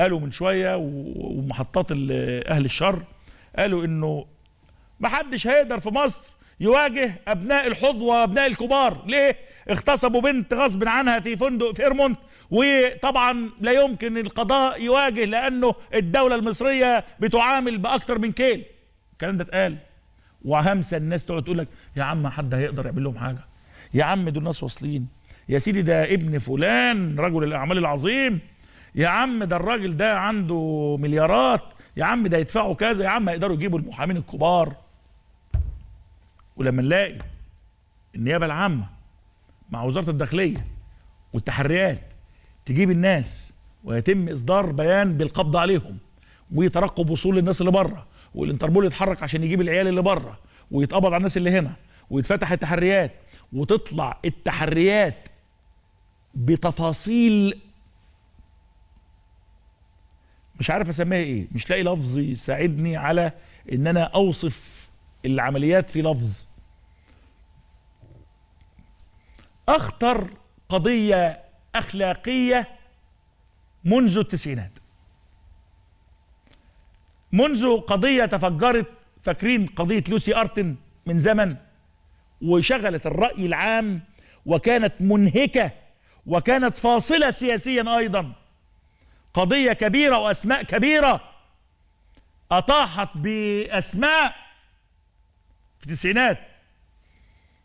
قالوا من شويه ومحطات اهل الشر قالوا انه ما حدش هيقدر في مصر يواجه ابناء الحظوه وابناء الكبار ليه اغتصبوا بنت غصب عنها في فندق فيرمونت وطبعا لا يمكن القضاء يواجه لانه الدوله المصريه بتعامل باكتر من كيل الكلام ده اتقال وهمسه الناس تقعد تقول لك يا عم حد هيقدر يعمل لهم حاجه يا عم دول ناس واصلين يا سيدي ده ابن فلان رجل الاعمال العظيم يا عم ده الراجل ده عنده مليارات يا عم ده يدفعوا كذا يا عم يقدروا يجيبوا المحامين الكبار ولما نلاقي النيابه العامه مع وزاره الداخليه والتحريات تجيب الناس ويتم اصدار بيان بالقبض عليهم ويترقب وصول الناس اللي بره والانتربول يتحرك عشان يجيب العيال اللي بره ويتقبض على الناس اللي هنا ويتفتح التحريات وتطلع التحريات بتفاصيل مش عارف اسميها ايه مش لاقي لفظ يساعدني على ان انا اوصف العمليات في لفظ اخطر قضيه اخلاقيه منذ التسعينات منذ قضيه تفجرت فاكرين قضيه لوسي ارتن من زمن وشغلت الراي العام وكانت منهكه وكانت فاصله سياسيا ايضا قضية كبيرة وأسماء كبيرة أطاحت بأسماء في التسعينات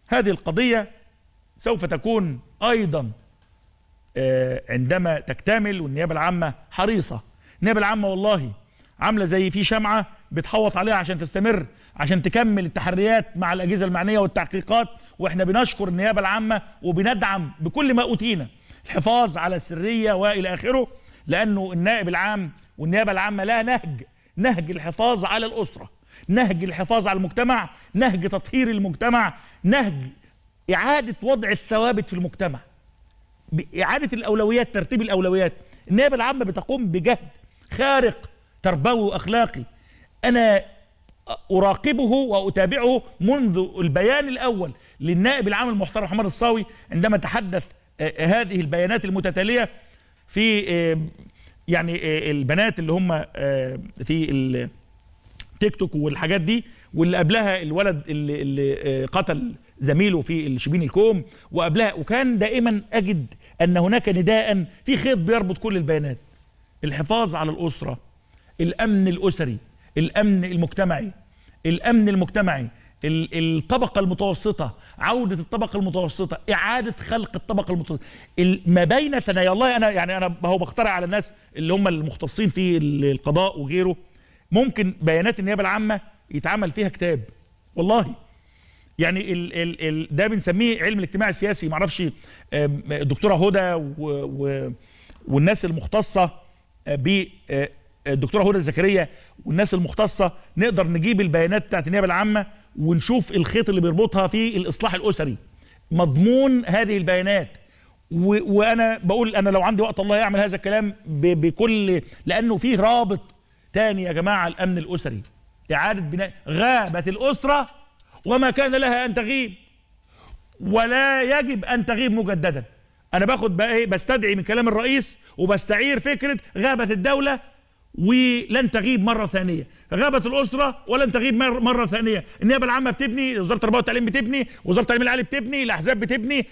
هذه القضية سوف تكون أيضا آه، عندما تكتمل والنيابة العامة حريصة النيابة العامة والله عاملة زي في شمعة بتحوط عليها عشان تستمر عشان تكمل التحريات مع الأجهزة المعنية والتحقيقات وإحنا بنشكر النيابة العامة وبندعم بكل ما أوتينا الحفاظ على السرية وإلى آخره لانه النائب العام والنيابه العامه لها نهج نهج الحفاظ على الاسره نهج الحفاظ على المجتمع نهج تطهير المجتمع نهج اعاده وضع الثوابت في المجتمع اعاده الاولويات ترتيب الاولويات النيابه العامه بتقوم بجهد خارق تربوي واخلاقي انا اراقبه واتابعه منذ البيان الاول للنائب العام المحترم محمد الصاوي عندما تحدث آه، هذه البيانات المتتاليه في آه، يعني آه، البنات اللي هم آه، في التيك توك والحاجات دي واللي قبلها الولد اللي, اللي قتل زميله في الشبين الكوم وقبلها وكان دائما اجد ان هناك نداء في خيط بيربط كل البيانات الحفاظ على الاسره الامن الاسري الامن المجتمعي الامن المجتمعي الطبقة المتوسطة عودة الطبقة المتوسطة إعادة خلق الطبقة المتوسطة ما بين ثنايا والله أنا يعني أنا هو بخترع على الناس اللي هم المختصين في القضاء وغيره ممكن بيانات النيابة العامة يتعمل فيها كتاب والله يعني ال ال ال ده بنسميه علم الاجتماع السياسي معرفش الدكتورة هدى و و والناس المختصة آه، ب الدكتورة آه، هدى زكريا والناس المختصة نقدر نجيب البيانات بتاعت النيابة العامة ونشوف الخيط اللي بيربطها في الاصلاح الاسري مضمون هذه البيانات و... وانا بقول انا لو عندي وقت الله يعمل هذا الكلام ب... بكل لانه فيه رابط تاني يا جماعه الامن الاسري اعاده بناء غابت الاسره وما كان لها ان تغيب ولا يجب ان تغيب مجددا انا باخد بقى ايه بستدعي من كلام الرئيس وبستعير فكره غابت الدوله ولن تغيب مره ثانيه غابت الاسره ولن تغيب مره ثانيه النيابه العامه بتبني وزاره التربيه والتعليم بتبني وزاره التعليم العالي بتبني الاحزاب بتبني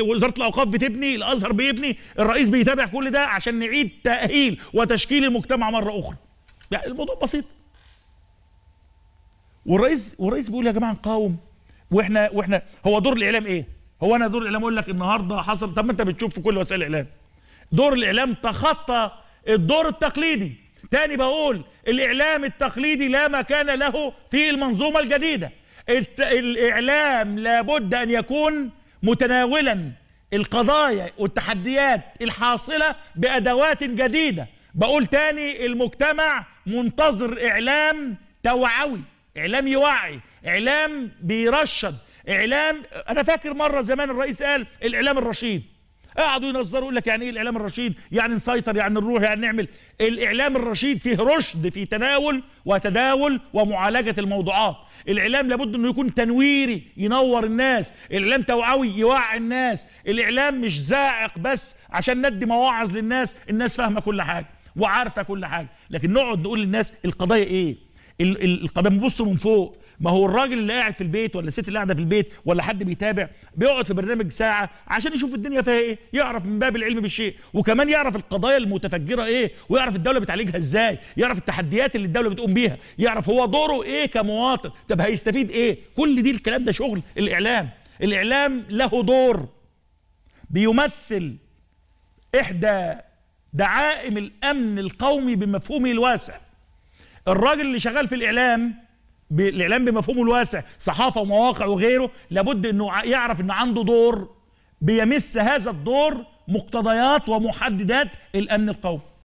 وزاره الاوقاف بتبني الازهر بيبني الرئيس بيتابع كل ده عشان نعيد تاهيل وتشكيل المجتمع مره اخرى يعني الموضوع بسيط والرئيس والرئيس بيقول يا جماعه نقاوم واحنا واحنا هو دور الاعلام ايه هو انا دور الاعلام اقول لك النهارده حصل طب ما انت بتشوف في كل وسائل الاعلام دور الاعلام تخطى الدور التقليدي تاني بقول الإعلام التقليدي لا مكان له في المنظومة الجديدة الإعلام لابد أن يكون متناولا القضايا والتحديات الحاصلة بأدوات جديدة بقول تاني المجتمع منتظر إعلام توعوي إعلام يوعي إعلام بيرشد إعلام أنا فاكر مرة زمان الرئيس قال الإعلام الرشيد قعدوا ينظروا يقول لك يعني ايه الاعلام الرشيد يعني نسيطر يعني نروح يعني نعمل الاعلام الرشيد فيه رشد في تناول وتداول ومعالجه الموضوعات الاعلام لابد انه يكون تنويري ينور الناس الاعلام توعوي يوعي الناس الاعلام مش زائق بس عشان ندي مواعظ للناس الناس فاهمه كل حاجه وعارفه كل حاجه لكن نقعد نقول للناس القضايا ايه القضايا بنبص من فوق ما هو الراجل اللي قاعد في البيت ولا الست اللي قاعده في البيت ولا حد بيتابع بيقعد في برنامج ساعه عشان يشوف الدنيا فيها ايه يعرف من باب العلم بالشيء وكمان يعرف القضايا المتفجره ايه ويعرف الدوله بتعالجها ازاي يعرف التحديات اللي الدوله بتقوم بيها يعرف هو دوره ايه كمواطن طب هيستفيد ايه كل دي الكلام ده شغل الاعلام الاعلام له دور بيمثل احدى دعائم الامن القومي بمفهومه الواسع الراجل اللي شغال في الاعلام الاعلام بمفهومه الواسع صحافه ومواقع وغيره لابد انه يعرف ان عنده دور بيمس هذا الدور مقتضيات ومحددات الامن القومي